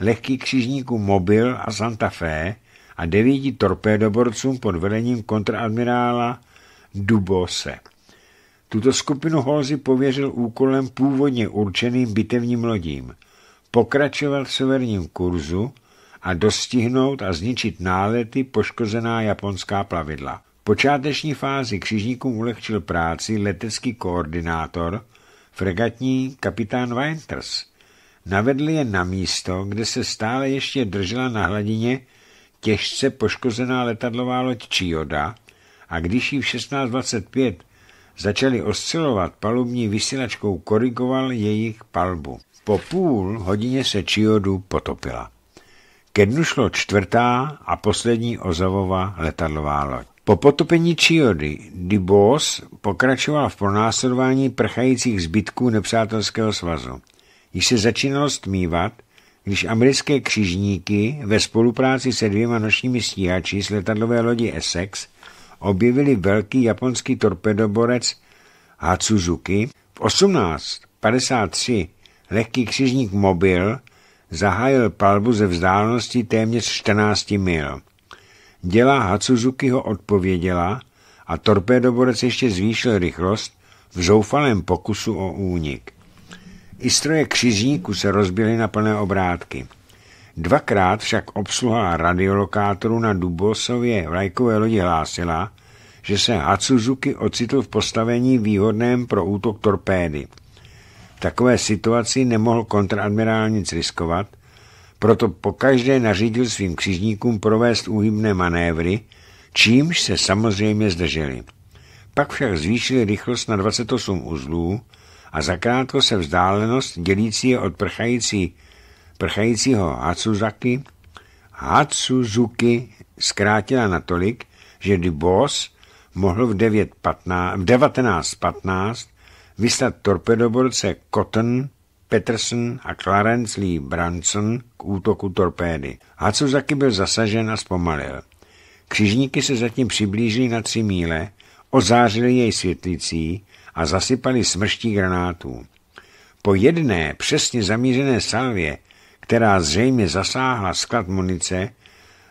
lehkých křižníků Mobil a Santa Fe a devíti torpédoborcům pod velením kontradmirála Dubose. Tuto skupinu Holzi pověřil úkolem původně určeným bitevním lodím – pokračoval v severním kurzu a dostihnout a zničit nálety poškozená japonská plavidla. V počáteční fázi křižníkům ulehčil práci letecký koordinátor, fregatní kapitán Winters. Navedl je na místo, kde se stále ještě držela na hladině těžce poškozená letadlová loď Čioda a když ji v 1625 začali oscilovat palubní vysílačkou, korigoval jejich palbu. Po půl hodině se Čiodu potopila. Ke dnu šlo čtvrtá a poslední ozavová letadlová loď. Po potopení Čiody Dibos pokračoval v pronásledování prchajících zbytků nepřátelského svazu. Již se začínalo stmívat, když americké křižníky ve spolupráci se dvěma nočními stíhači z letadlové lodi Essex objevili velký japonský torpedoborec Hatsuzuki. V 18.53 lehký křižník mobil zahájil palbu ze vzdálenosti téměř 14 mil. Děla Hatsuzuki ho odpověděla a torpédoborec ještě zvýšil rychlost v zoufalém pokusu o únik. I stroje křižníku se rozbily na plné obrátky. Dvakrát však obsluha radiolokátoru na Dubosově vlajkové lodi hlásila, že se Hatsuzuki ocitl v postavení výhodném pro útok torpédy takové situaci nemohl kontraadmirál nic riskovat, proto pokaždé nařídil svým křižníkům provést úhybné manévry, čímž se samozřejmě zdrželi. Pak však zvýšili rychlost na 28 uzlů a zakrátko se vzdálenost dělící je od prchající, prchajícího Hatsuzaki, Hatsuzuki zkrátila natolik, že Dubos mohl v 19.15 vyslat torpedoborce Cotton, Peterson a Clarence Lee Branson k útoku torpédy. Hatsuzaki byl zasažen a zpomalil. Křižníky se zatím přiblížili na tři míle, ozářili jej světlicí a zasypali smrští granátů. Po jedné přesně zamířené salvě, která zřejmě zasáhla sklad munice,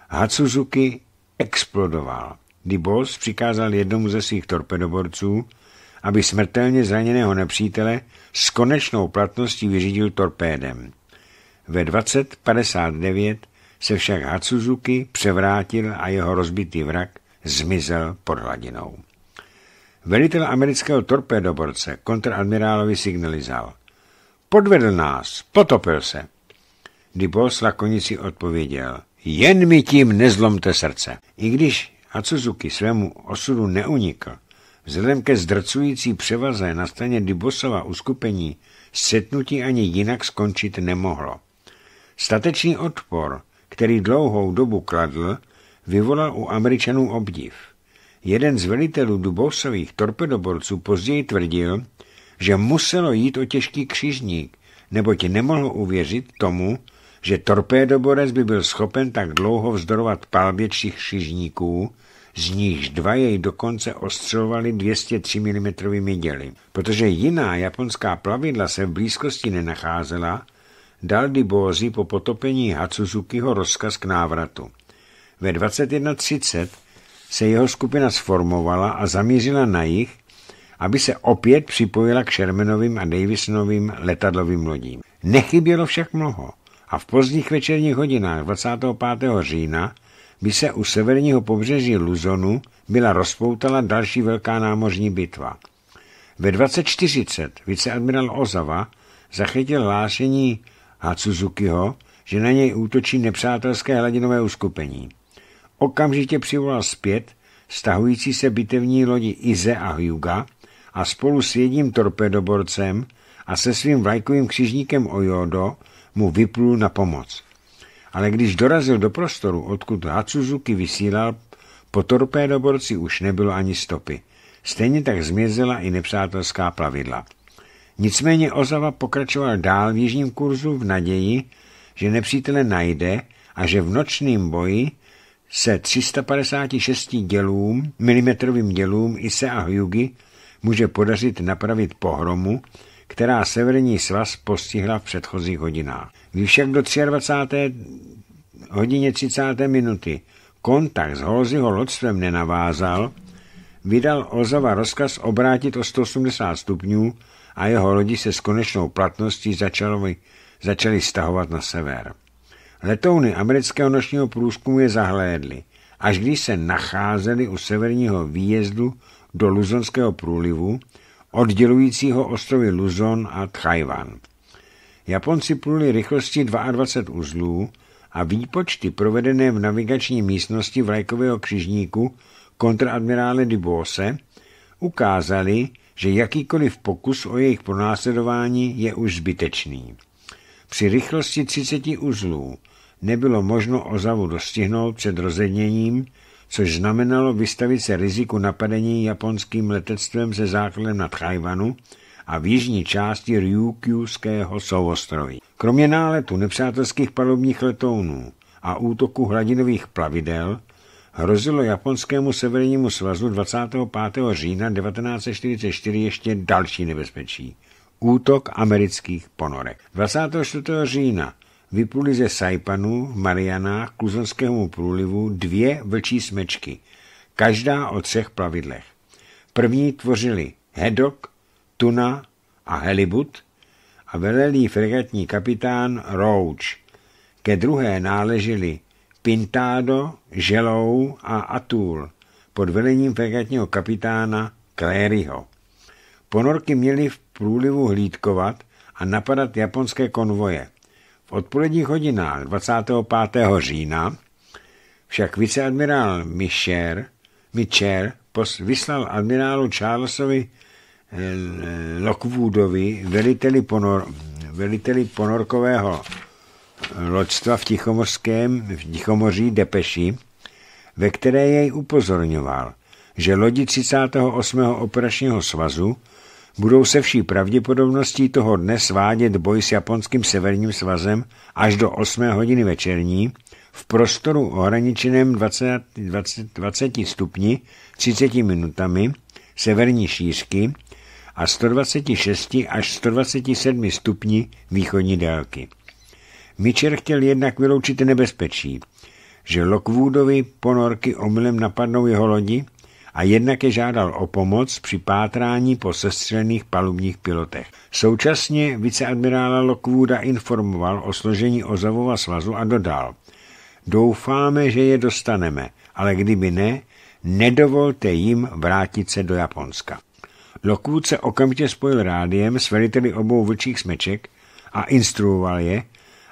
Hatsuzuki explodoval. Dibos přikázal jednomu ze svých torpedoborců, aby smrtelně zraněného nepřítele s konečnou platností vyřídil torpédem. Ve 20.59 se však Hatsuzuki převrátil a jeho rozbitý vrak zmizel pod hladinou. Velitel amerického torpédoborce kontradmirálovi signalizal Podvedl nás, potopil se. Dibos lakonici odpověděl. Jen mi tím nezlomte srdce. I když Hatsuzuki svému osudu neunikl, Vzhledem ke zdrcující převaze na straně Dybosova uskupení setnutí ani jinak skončit nemohlo. Statečný odpor, který dlouhou dobu kladl, vyvolal u Američanů obdiv. Jeden z velitelů Dubosových torpedoborců později tvrdil, že muselo jít o těžký křižník, neboť nemohl uvěřit tomu, že torpédoborec by byl schopen tak dlouho vzdorovat palbě křižníků, z nichž dva jej dokonce ostřelovali 203 mm děly. Protože jiná japonská plavidla se v blízkosti nenacházela, dal Dibózi po potopení Hatsuzukiho rozkaz k návratu. Ve 21.30 se jeho skupina sformovala a zamířila na jich, aby se opět připojila k Shermanovým a Davisonovým letadlovým lodím. Nechybělo však mnoho a v pozdních večerních hodinách 25. října by se u severního pobřeží Luzonu byla rozpoutala další velká námořní bitva. Ve 2040 viceadmiral Ozawa zachytil hlášení Hatsuzukiho, že na něj útočí nepřátelské hladinové uskupení. Okamžitě přivolal zpět stahující se bitevní lodi Ize a Hyuga a spolu s jedním torpedoborcem a se svým vlajkovým křižníkem Ojodo mu vyplul na pomoc ale když dorazil do prostoru, odkud Hatsuzuki vysílal, po torpédoborci už nebylo ani stopy. Stejně tak zmizela i nepřátelská plavidla. Nicméně Ozava pokračoval dál v jižním kurzu v naději, že nepřítele najde a že v nočním boji se 356 dělům, milimetrovým dělům Ise a Hyugi může podařit napravit pohromu, která Severní svaz postihla v předchozích hodinách. Když však do 23. hodině 30. minuty kontakt s holozího lodstvem nenavázal, vydal Ozova rozkaz obrátit o 180 stupňů a jeho lodi se s konečnou platností začaly, začaly stahovat na sever. Letouny amerického nočního průzkumu je zahlédly, až když se nacházeli u severního výjezdu do Luzonského průlivu, oddělujícího ostrovy Luzon a Tchajvan. Japonci pluli rychlostí 22 uzlů a výpočty provedené v navigační místnosti vlajkového křižníku kontraadmirále Dibose ukázaly, že jakýkoliv pokus o jejich pronásledování je už zbytečný. Při rychlosti 30 uzlů nebylo možno ozavu dostihnout před rozedněním což znamenalo vystavit se riziku napadení japonským letectvem se základem nad Chajvanu a v jižní části Ryukyuského souostroví. Kromě náletu nepřátelských palubních letounů a útoku hladinových plavidel hrozilo japonskému severnímu svazu 25. října 1944 ještě další nebezpečí. Útok amerických ponorek. 24. října vypluly ze Saipanu, v Marianách průlivu dvě vlčí smečky, každá o třech plavidlech. První tvořili Hedok, Tuna a Helibut a velelý fregatní kapitán Roach. Ke druhé náleželi Pintado, Želou a Atul pod velením fregatního kapitána Kléryho. Ponorky měly v průlivu hlídkovat a napadat japonské konvoje odpoledních hodinách 25. října však viceadmirál Michel, Micher vyslal admirálu Charlesovi eh, Lockwoodovi, veliteli, ponor, veliteli ponorkového loďstva v Tichomorském, v Tichomoří Depeši, ve které jej upozorňoval, že lodi 38. operačního svazu budou se vší pravděpodobností toho dne svádět boj s japonským severním svazem až do 8 hodiny večerní v prostoru ohraničeném 20, 20, 20 stupni 30 minutami severní šířky a 126 až 127 stupni východní délky. Mitchell chtěl jednak vyloučit nebezpečí, že Lockwoodovi ponorky omylem napadnou jeho lodi a jednak je žádal o pomoc při pátrání po sestřelených palubních pilotech. Současně viceadmirála Lockwooda informoval o složení Ozavova svazu a dodal Doufáme, že je dostaneme, ale kdyby ne, nedovolte jim vrátit se do Japonska. Lockwood se okamžitě spojil rádiem s veliteli obou vlčích smeček a instruoval je,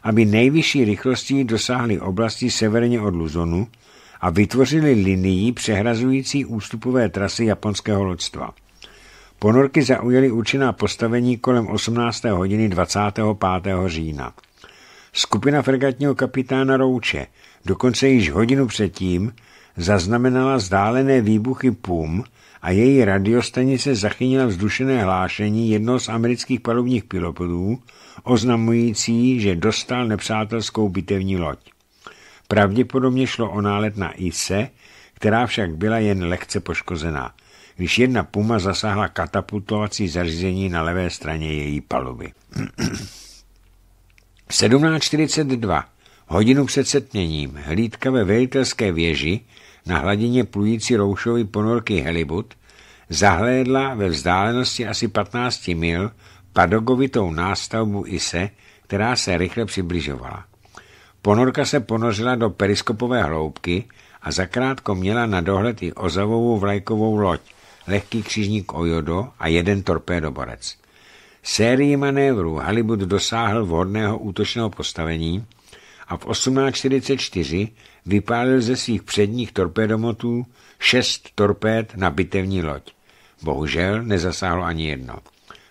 aby nejvyšší rychlostí dosáhli oblasti severně od Luzonu, a vytvořili linii přehrazující ústupové trasy japonského loďstva. Ponorky zaujaly účinná postavení kolem 18. hodiny 25. října. Skupina fregatního kapitána Rouče dokonce již hodinu předtím zaznamenala zdálené výbuchy PUM a její radiostanice zachytila vzdušené hlášení jednoho z amerických palubních pilotů, oznamující, že dostal nepřátelskou bitevní loď. Pravděpodobně šlo o nálet na Ise, která však byla jen lehce poškozená, když jedna puma zasáhla katapultovací zařízení na levé straně její paluby. 17.42. Hodinu před setměním hlídka ve velitelské věži na hladině plující roušový ponorky Helibut zahlédla ve vzdálenosti asi 15 mil padogovitou nástavbu Ise, která se rychle přibližovala. Ponorka se ponořila do periskopové hloubky a zakrátko měla na dohled i ozavovou vlajkovou loď, lehký křižník Ojodo a jeden torpédoborec. Sérii manévrů Halibut dosáhl vhodného útočného postavení a v 1844 vypálil ze svých předních torpédomotů šest torpéd na bitevní loď. Bohužel nezasáhlo ani jedno.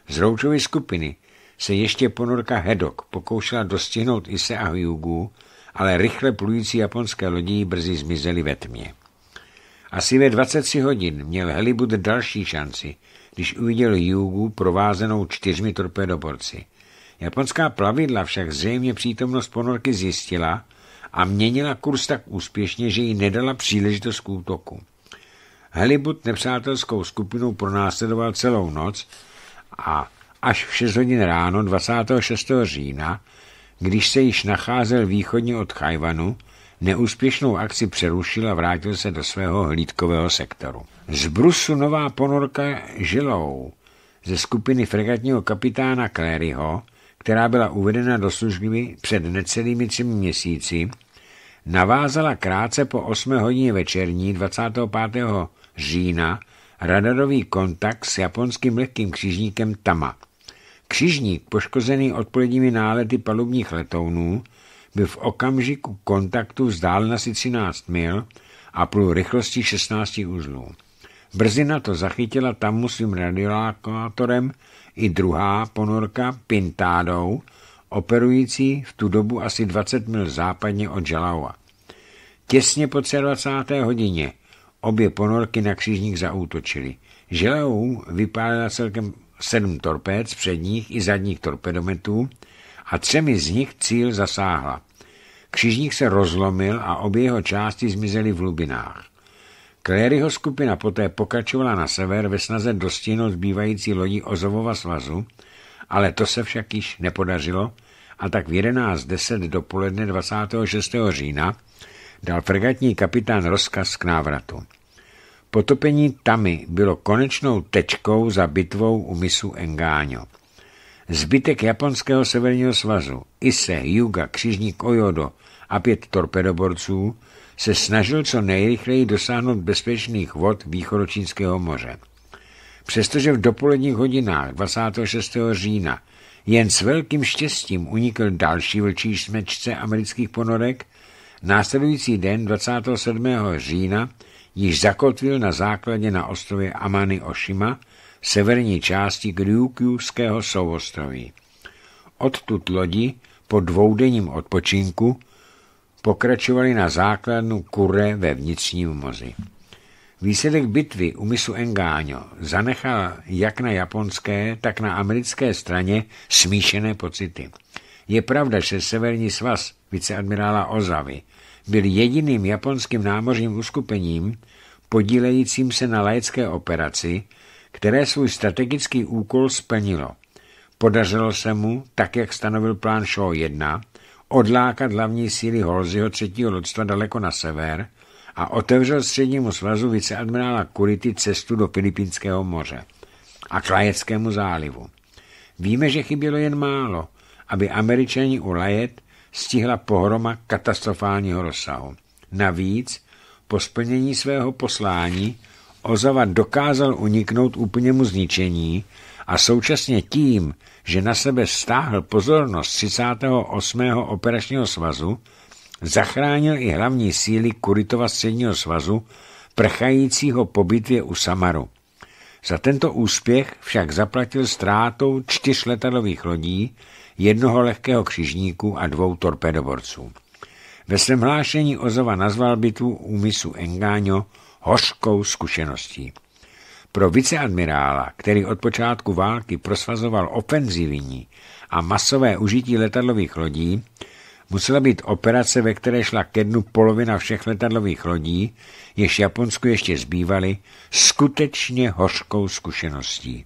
Z roučové skupiny se ještě ponorka Hedok pokoušela dostihnout Ise a Hyugu, ale rychle plující japonské lodí brzy zmizely ve tmě. Asi ve 20 hodin měl Helibut další šanci, když uviděl Hyugu provázenou čtyřmi torpedoborci. Japonská plavidla však zřejmě přítomnost ponorky zjistila a měnila kurz tak úspěšně, že jí nedala příležitost k útoku. Helibut nepřátelskou skupinou pronásledoval celou noc a až v 6 hodin ráno 26. října, když se již nacházel východně od Chajvanu, neúspěšnou akci přerušil a vrátil se do svého hlídkového sektoru. Z Brusu nová ponorka Žilou ze skupiny fregatního kapitána Kléryho, která byla uvedena do služby před necelými třemi měsíci, navázala krátce po 8 hodině večerní 25. října radarový kontakt s japonským lehkým křižníkem Tama. Křižník, poškozený odpoledními nálety palubních letounů, byl v okamžiku kontaktu na si 13 mil a plul rychlostí 16 uzlů. Brzy na to zachytila tamu svým radiolátorem i druhá ponorka Pintádou, operující v tu dobu asi 20 mil západně od Žalaua. Těsně po 23. hodině obě ponorky na křižník zaútočily. Želou vypálila celkem sedm torpéd z předních i zadních torpedometů a třemi z nich cíl zasáhla. Křižník se rozlomil a obě jeho části zmizely v hlubinách. Kléryho skupina poté pokračovala na sever ve snaze dostihnout zbývající lodí Ozovova svazu, ale to se však již nepodařilo a tak v 11.10 dopoledne 26. října dal fregatní kapitán rozkaz k návratu. Potopení Tamy bylo konečnou tečkou za bitvou u misu Engáňo. Zbytek japonského severního svazu, Ise, Yuga, křižník Ojodo a pět torpedoborců se snažil co nejrychleji dosáhnout bezpečných vod východočínského moře. Přestože v dopoledních hodinách 26. října jen s velkým štěstím unikl další vlčí smečce amerických ponorek, následující den 27. října již zakotvil na základě na ostrově Amany Oshima, severní části Ryukyuského souostroví. Odtud lodi po dvoudenním odpočinku pokračovali na základnu Kure ve vnitřním mozi. Výsledek bitvy u misu Engáňo zanechal jak na japonské, tak na americké straně smíšené pocity – je pravda, že Severní svaz viceadmirála Ozavy byl jediným japonským námořním uskupením podílejícím se na laické operaci, které svůj strategický úkol splnilo. Podařilo se mu, tak jak stanovil plán Shaw 1, odlákat hlavní síly Holzyho třetího lodstva daleko na sever a otevřel střednímu svazu viceadmirála Kurity cestu do Filipínského moře a Klajeckému zálivu. Víme, že chybělo jen málo – aby američani u Lajet stihla pohroma katastrofálního rozsahu. Navíc po splnění svého poslání Ozava dokázal uniknout úplněmu zničení a současně tím, že na sebe stáhl pozornost 38. operačního svazu, zachránil i hlavní síly Kuritova středního svazu, prchajícího po bitvě u Samaru. Za tento úspěch však zaplatil ztrátou čtyř letadlových lodí, jednoho lehkého křižníku a dvou torpedoborců. Ve svém hlášení Ozova nazval bitvu úmyslu Engáňo hořkou zkušeností. Pro viceadmirála, který od počátku války prosvazoval ofenzivní a masové užití letadlových lodí, musela být operace, ve které šla ke dnu polovina všech letadlových lodí, jež Japonsku ještě zbývaly, skutečně hořkou zkušeností.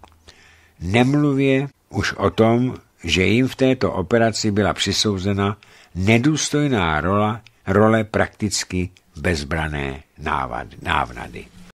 Nemluvě už o tom, že jim v této operaci byla přisouzena nedůstojná rola, role prakticky bezbrané návady.